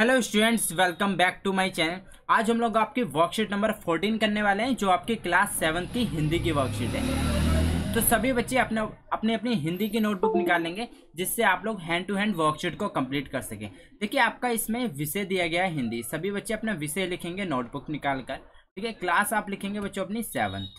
hello students welcome back to my channel आज हम लोग आपकी वर्कशीट नंबर 14 करने वाले हैं जो आपकी क्लास सेवन की हिंदी की वर्कशीट है तो सभी बच्चे अपने अपने अपनी हिंदी की नोटबुक निकालेंगे जिससे आप लोग हैंड टू हैंड वर्कशीट को कंप्लीट कर सकें देखिए आपका इसमें विषय दिया गया है हिंदी सभी बच्चे अपना विषय लिखेंगे नोटबुक निकाल कर ठीक है क्लास आप लिखेंगे बच्चों अपनी सेवन्थ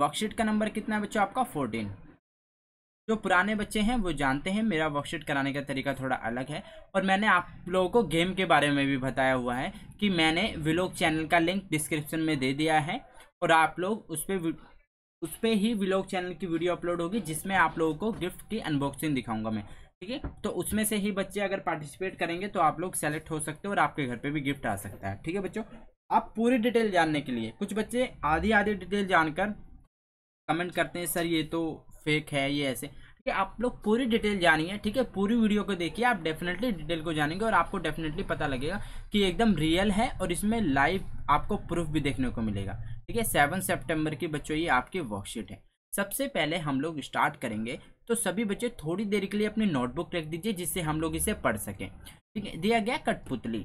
वर्कशीट का नंबर कितना है बच्चों आपका फोर्टीन जो पुराने बच्चे हैं वो जानते हैं मेरा वर्कशीट कराने का तरीका थोड़ा अलग है और मैंने आप लोगों को गेम के बारे में भी बताया हुआ है कि मैंने विलोक चैनल का लिंक डिस्क्रिप्शन में दे दिया है और आप लोग उस पर उस पर ही विलोक चैनल की वीडियो अपलोड होगी जिसमें आप लोगों को गिफ्ट की अनबॉक्सिंग दिखाऊंगा मैं ठीक है तो उसमें से ही बच्चे अगर पार्टिसिपेट करेंगे तो आप लोग सेलेक्ट हो सकते हो और आपके घर पर भी गिफ्ट आ सकता है ठीक है बच्चों आप पूरी डिटेल जानने के लिए कुछ बच्चे आधी आधी डिटेल जानकर कमेंट करते हैं सर ये तो फेक है ये ऐसे आप लोग पूरी डिटेल जानिए ठीक है पूरी वीडियो को देखिए आप डेफिनेटली डिटेल को जानेंगे और आपको डेफिनेटली पता लगेगा कि एकदम रियल है और इसमें लाइव आपको प्रूफ भी देखने को मिलेगा ठीक है सेवन सेप्टेम्बर की बच्चों ये आपकी वर्कशीट है सबसे पहले हम लोग स्टार्ट करेंगे तो सभी बच्चे थोड़ी देर के लिए अपनी नोटबुक रख दीजिए जिससे हम लोग इसे पढ़ सकें ठीक है दिया गया कठपुतली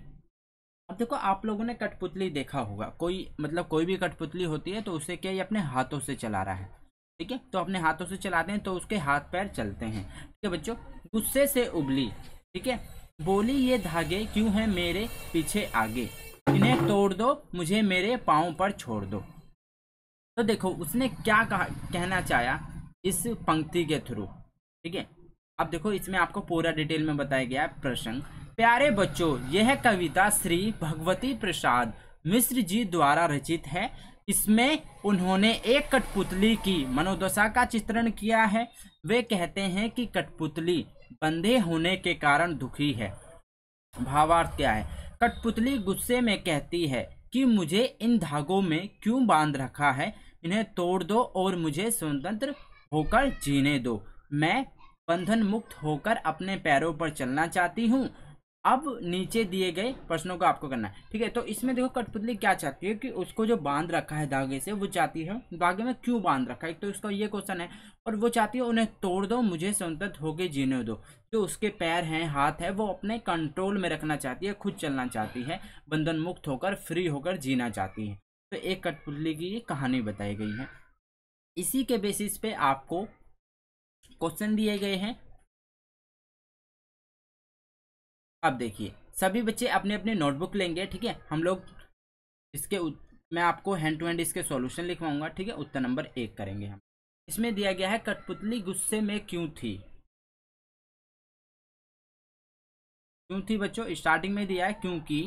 अब देखो आप लोगों ने कठपुतली देखा होगा कोई मतलब कोई भी कठपुतली होती है तो उसे क्या ये अपने हाथों से चला रहा है ठीक है तो अपने हाथों से चलाते हैं तो उसके हाथ पैर चलते हैं ठीक है बच्चों गुस्से से उबली ठीक है बोली ये धागे क्यों हैं मेरे पीछे आगे इन्हें तोड़ दो मुझे मेरे पाँव पर छोड़ दो तो देखो उसने क्या कहा कहना चाहा इस पंक्ति के थ्रू ठीक है अब देखो इसमें आपको पूरा डिटेल में बताया गया है प्रसंग प्यारे बच्चों यह कविता श्री भगवती प्रसाद मिश्र जी द्वारा रचित है इसमें उन्होंने एक कठपुतली की मनोदशा का चित्रण किया है वे कहते हैं कि कठपुतली बंधे होने के कारण दुखी है भावार्थ क्या है कठपुतली गुस्से में कहती है कि मुझे इन धागों में क्यों बांध रखा है इन्हें तोड़ दो और मुझे स्वतंत्र होकर जीने दो मैं बंधन मुक्त होकर अपने पैरों पर चलना चाहती हूँ अब नीचे दिए गए प्रश्नों को आपको करना है ठीक है तो इसमें देखो कठपुतली क्या चाहती है कि उसको जो बांध रखा है धागे से वो चाहती है धागे में क्यों बांध रखा है तो उसका ये क्वेश्चन है और वो चाहती है उन्हें तोड़ दो मुझे स्वतंत्र होके जीने दो जो उसके पैर हैं हाथ है वो अपने कंट्रोल में रखना चाहती है खुद चलना चाहती है बंधन मुक्त होकर फ्री होकर जीना चाहती है तो एक कठपुतली की कहानी बताई गई है इसी के बेसिस पे आपको क्वेश्चन दिए गए हैं अब देखिए सभी बच्चे अपने अपने नोटबुक लेंगे ठीक है हम लोग इसके उत... मैं आपको हैंड टू हैंड इसके सॉल्यूशन लिखवाऊंगा ठीक है उत्तर नंबर एक करेंगे हम इसमें दिया गया है कठपुतली गुस्से में क्यों थी क्यों थी बच्चों स्टार्टिंग में दिया है क्योंकि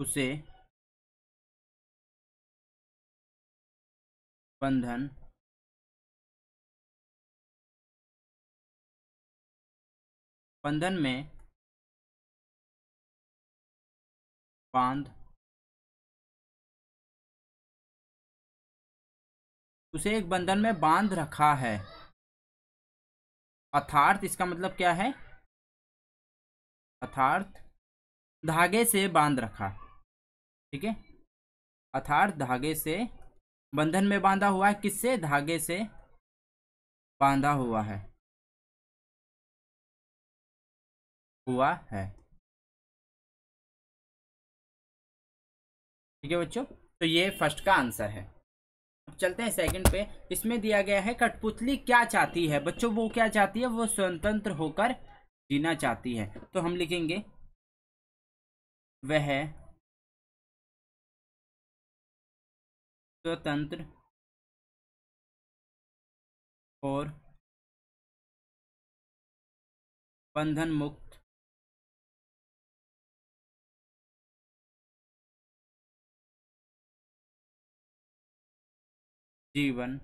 उसे बंधन बंधन में बांध उसे एक बंधन में बांध रखा है अर्थार्थ इसका मतलब क्या है अर्थार्थ धागे से बांध रखा ठीक है अर्थार्थ धागे से बंधन में बांधा हुआ है किससे धागे से बांधा हुआ है हुआ है ठीक है बच्चों तो ये फर्स्ट का आंसर है अब चलते हैं सेकंड पे इसमें दिया गया है कठपुतली क्या चाहती है बच्चों वो क्या चाहती है वो स्वतंत्र होकर जीना चाहती है तो हम लिखेंगे वह स्वतंत्र और बंधन मुक्त जीवन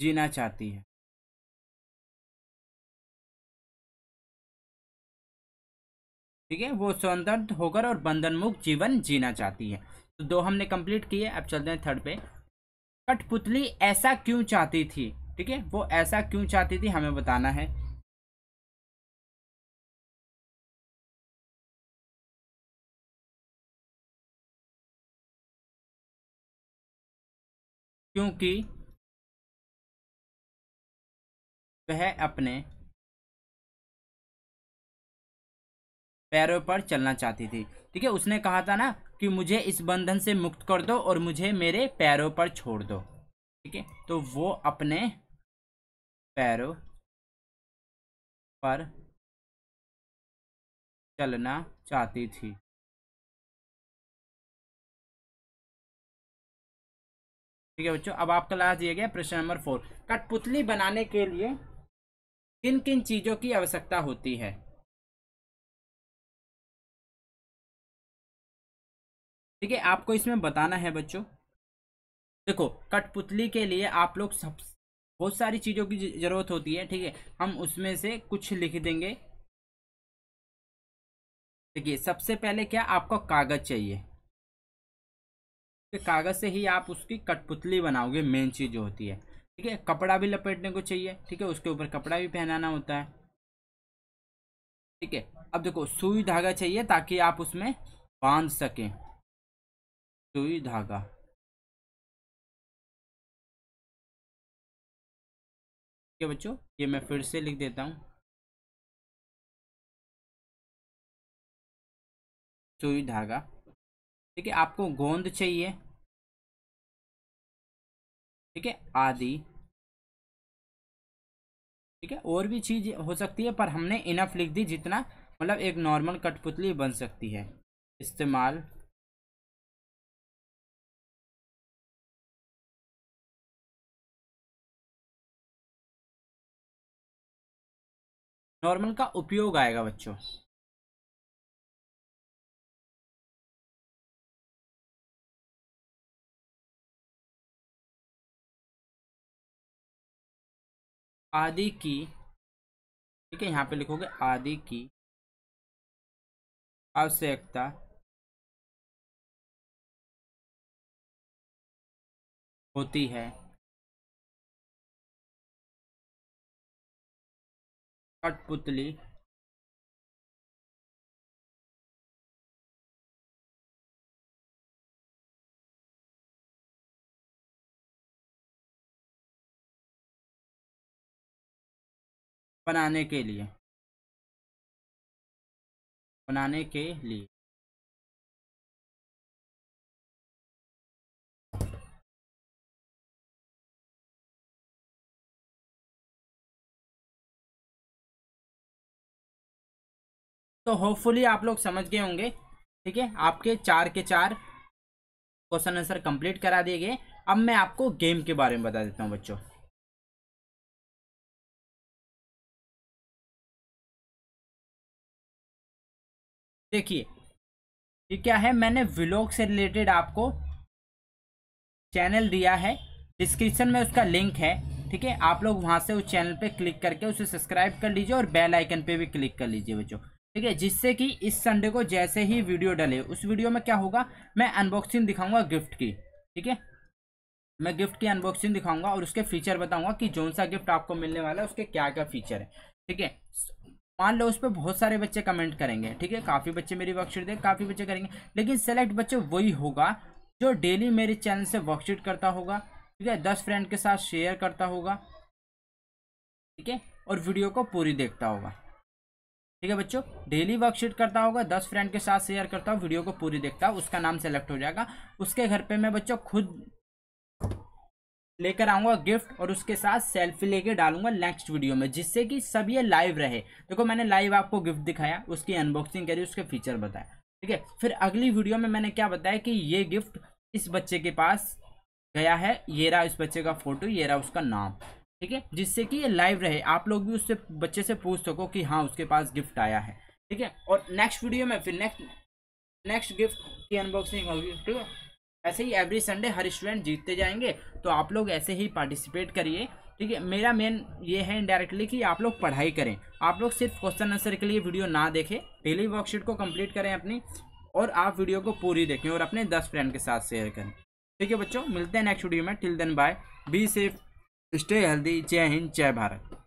जीना चाहती है ठीक है वो स्वतंत्र होकर और बंधन मुक्त जीवन जीना चाहती है तो दो हमने कंप्लीट किए अब चलते हैं थर्ड पे कठपुतली ऐसा क्यों चाहती थी ठीक है वो ऐसा क्यों चाहती थी हमें बताना है क्योंकि वह अपने पैरों पर चलना चाहती थी ठीक है उसने कहा था ना कि मुझे इस बंधन से मुक्त कर दो और मुझे मेरे पैरों पर छोड़ दो ठीक है तो वो अपने पैरों पर चलना चाहती थी ठीक है बच्चों अब आपका लास्ट दिया गया प्रश्न नंबर फोर कठपुतली बनाने के लिए किन किन चीज़ों की आवश्यकता होती है ठीक है आपको इसमें बताना है बच्चों देखो कठपुतली के लिए आप लोग सब बहुत सारी चीज़ों की ज़रूरत होती है ठीक है हम उसमें से कुछ लिख देंगे देखिए सबसे पहले क्या आपको कागज़ चाहिए कागज़ से ही आप उसकी कठपुतली बनाओगे मेन चीज़ जो होती है ठीक है कपड़ा भी लपेटने को चाहिए ठीक है उसके ऊपर कपड़ा भी पहनाना होता है ठीक है अब देखो सुई धागा चाहिए ताकि आप उसमें बांध सकें सुई धागा ठीक है बच्चों ये मैं फिर से लिख देता हूँ सुई धागा ठीक है आपको गोंद चाहिए ठीक है आदि ठीक है और भी चीज़ हो सकती है पर हमने इनफ लिख दी जितना मतलब एक नॉर्मल कठपुतली बन सकती है इस्तेमाल नॉर्मल का उपयोग आएगा बच्चों आदि की ठीक है यहाँ पे लिखोगे आदि की आवश्यकता होती है कठपुतली बनाने के लिए बनाने के लिए तो होपफुली आप लोग समझ गए होंगे ठीक है आपके चार के चार क्वेश्चन आंसर कंप्लीट करा दिए गए अब मैं आपको गेम के बारे में बता देता हूँ बच्चों देखिए ये क्या है मैंने व्लॉग से रिलेटेड आपको चैनल दिया है डिस्क्रिप्शन में उसका लिंक है ठीक है आप लोग वहाँ से उस चैनल पे क्लिक करके उसे सब्सक्राइब कर लीजिए और बेल आइकन पे भी क्लिक कर लीजिए बच्चों ठीक है जिससे कि इस संडे को जैसे ही वीडियो डले उस वीडियो में क्या होगा मैं अनबॉक्सिंग दिखाऊंगा गिफ्ट की ठीक है मैं गिफ्ट की अनबॉक्सिंग दिखाऊंगा और उसके फीचर बताऊंगा कि जौन सा गिफ्ट आपको मिलने वाला है उसके क्या क्या फीचर है ठीक है मान लो उस पर बहुत सारे बच्चे कमेंट करेंगे ठीक है काफ़ी बच्चे मेरी वर्कशीट देख काफ़ी बच्चे करेंगे लेकिन सेलेक्ट बच्चे वही होगा जो डेली मेरे चैनल से वर्कशीट करता होगा ठीक है दस फ्रेंड के साथ शेयर करता होगा ठीक है और वीडियो को पूरी देखता होगा ठीक है बच्चों डेली वर्कशीट करता होगा दस फ्रेंड के साथ शेयर करता हो वीडियो को पूरी देखता हो उसका नाम सेलेक्ट हो जाएगा उसके घर पे मैं बच्चों खुद लेकर आऊँगा गिफ्ट और उसके साथ सेल्फी लेके डालूंगा नेक्स्ट वीडियो में जिससे कि सब ये लाइव रहे देखो मैंने लाइव आपको गिफ्ट दिखाया उसकी अनबॉक्सिंग करी उसके फीचर बताया ठीक है फिर अगली वीडियो में मैंने क्या बताया कि ये गिफ्ट इस बच्चे के पास गया है ये रहा इस बच्चे का फोटो ये रहा उसका नाम ठीक है जिससे कि ये लाइव रहे आप लोग भी उससे बच्चे से पूछ सको कि हाँ उसके पास गिफ्ट आया है ठीक है और नेक्स्ट वीडियो में फिर नेक्स्ट नेक्स्ट गिफ्ट की अनबॉक्सिंग होगी ठीक है ऐसे ही एवरी संडे हर स्टूडेंट जीतते जाएंगे तो आप लोग ऐसे ही पार्टिसिपेट करिए ठीक है मेरा मेन ये है इनडायरेक्टली कि आप लोग पढ़ाई करें आप लोग सिर्फ क्वेश्चन आंसर के लिए वीडियो ना देखें डेली वर्कशीट को कंप्लीट करें अपनी और आप वीडियो को पूरी देखें और अपने दस फ्रेंड के साथ शेयर करें ठीक है बच्चों मिलते हैं नेक्स्ट वीडियो में till then bye be safe stay healthy जय हिंद जय भारत